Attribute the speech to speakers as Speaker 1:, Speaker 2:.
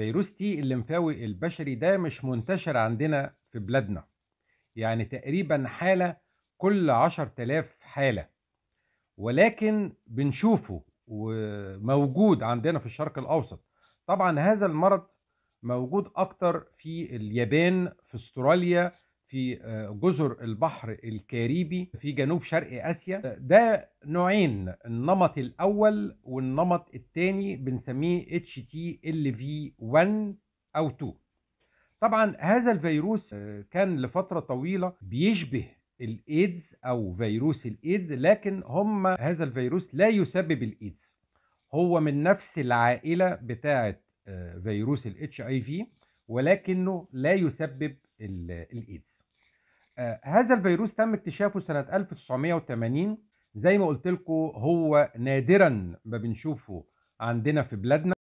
Speaker 1: فيروس تي الليمفاوي البشري ده مش منتشر عندنا في بلادنا يعني تقريبا حالة كل عشر تلاف حالة ولكن بنشوفه وموجود عندنا في الشرق الأوسط طبعا هذا المرض موجود أكتر في اليابان في استراليا في آه، جزر البحر الكاريبي في جنوب شرق اسيا ده نوعين النمط الاول والنمط الثاني بنسميه اتش تي ال في 1 او 2 طبعا هذا الفيروس آه، كان لفتره طويله بيشبه الايدز او فيروس الايدز لكن هم هذا الفيروس لا يسبب الايدز هو من نفس العائله بتاعه آه، فيروس الاتش اي في ولكنه لا يسبب الايدز آه، هذا الفيروس تم اكتشافه سنة 1980 زي ما قلت لكم هو نادرا ما بنشوفه عندنا في بلادنا